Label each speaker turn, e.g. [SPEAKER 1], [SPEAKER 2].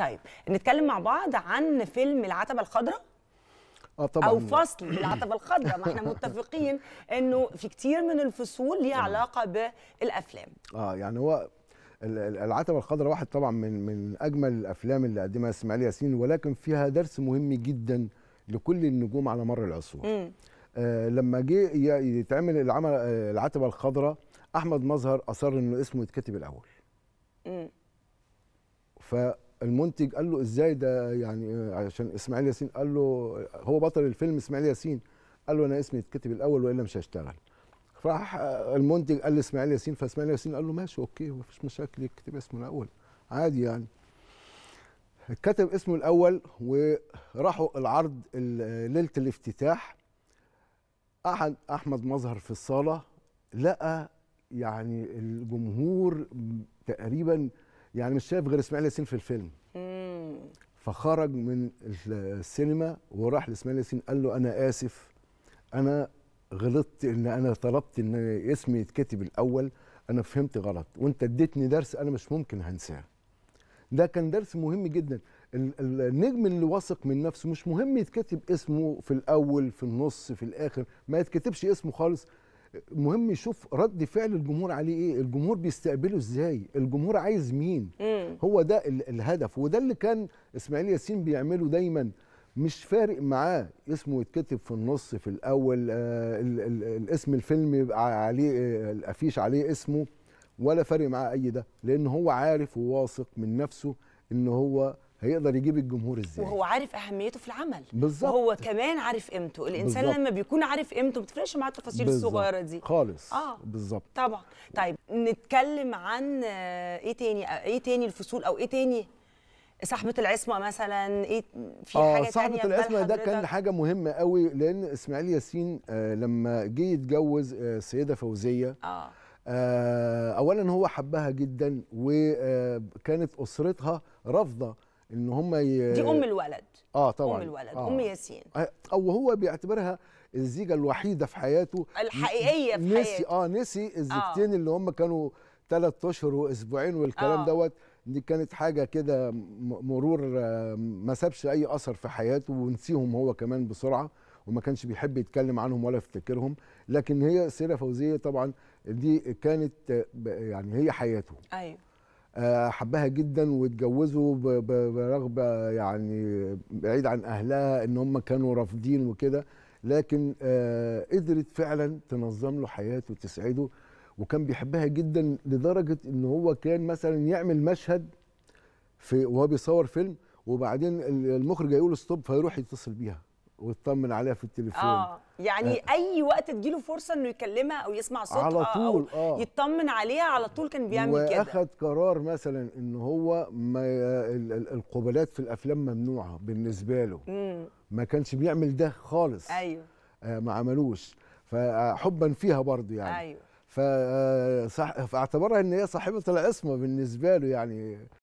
[SPEAKER 1] طيب نتكلم مع بعض عن فيلم العتبه الخضراء اه طبعا او فصل العتبه الخضراء ما احنا متفقين انه في كتير من الفصول ليها علاقه بالافلام
[SPEAKER 2] اه يعني هو العتبه الخضراء واحد طبعا من من اجمل الافلام اللي قدمها اسماعيل ياسين ولكن فيها درس مهم جدا لكل النجوم على مر العصور آه لما جه يتعمل العمل آه، العتبه الخضراء احمد مظهر اصر انه اسمه يتكتب الاول مم. المنتج قال له ازاي ده يعني آه، عشان اسماعيل ياسين قال له هو بطل الفيلم اسماعيل ياسين قال له انا اسمي يتكتب الاول والا مش هشتغل راح آه، المنتج قال لاسماعيل ياسين فاسماعيل ياسين قال له ماشي اوكي مفيش مشاكل يكتب اسمه الاول عادي يعني كتب اسمه الاول وراحوا العرض آه، ليله الافتتاح احد احمد مظهر في الصاله لقى يعني الجمهور تقريبا يعني مش شايف غير اسماعيل ياسين في الفيلم فخرج من السينما وراح لاسماعيل ياسين قال له انا اسف انا غلطت ان انا طلبت ان اسمي يتكتب الاول انا فهمت غلط وانت اديتني درس انا مش ممكن هنساه ده كان درس مهم جدا النجم اللي واثق من نفسه مش مهم يتكتب اسمه في الاول في النص في الاخر ما يتكتبش اسمه خالص مهم يشوف رد فعل الجمهور عليه ايه الجمهور بيستقبله ازاي الجمهور عايز مين مم. هو ده الهدف وده اللي كان اسماعيل ياسين بيعمله دايما مش فارق معاه اسمه يتكتب في النص في الاول آه ال ال الاسم الفيلم يبقى عليه آه الافيش عليه اسمه ولا فارق معاه اي ده لان هو عارف وواثق من نفسه ان هو هيقدر يجيب الجمهور ازاي وهو
[SPEAKER 1] عارف اهميته في العمل بالظبط وهو كمان عارف قيمته الانسان بالزبط. لما بيكون عارف قيمته ما بتفرقش معاه التفاصيل الصغيره دي خالص اه بالظبط طبعا طيب نتكلم عن ايه تاني ايه تاني الفصول او ايه تاني صاحبه العصمه مثلا ايه في آه صاحبه العصمه ده كان
[SPEAKER 2] حاجه مهمه قوي لان اسماعيل ياسين آه لما جه يتجوز آه، السيده آه فوزيه آه. آه اولا هو حبها جدا وكانت آه، اسرتها رافضه ان هم ي... دي ام الولد
[SPEAKER 1] اه طبعا ام الولد آه. ام ياسين
[SPEAKER 2] أه، او هو بيعتبرها الزيجه الوحيده في حياته الحقيقيه في نسي حياته اه نسي الزيجتين آه. اللي هم كانوا ثلاث اشهر واسبوعين والكلام آه. دوت دي كانت حاجه كده مرور آه، ما سابش اي اثر في حياته ونسيهم هو كمان بسرعه وما كانش بيحب يتكلم عنهم ولا يفتكرهم لكن هي سيره فوزيه طبعا دي كانت آه، يعني هي حياته ايوه آه، حبها جدا واتجوزوا برغبه يعني بعيد عن اهلها ان هم كانوا رافضين وكده لكن آه، قدرت فعلا تنظم له حياته وتسعده وكان بيحبها جدا لدرجه ان هو كان مثلا يعمل مشهد في وهو بيصور فيلم وبعدين المخرج هيقول ستوب فيروح يتصل بيها ويطمن عليها في التليفون اه
[SPEAKER 1] يعني آه. اي وقت تجيله فرصه انه يكلمها او يسمع صوتها على طول أو آه. يطمن عليها على طول كان بيعمل كده واخد
[SPEAKER 2] قرار مثلا ان هو ما القبلات في الافلام ممنوعه بالنسبه له مم. ما كانش بيعمل ده خالص ايوه آه ما عملوش فحبا آه، فيها برضه يعني ايوه آه، فاعتبرها ان هي صاحبه العصمه بالنسبه له يعني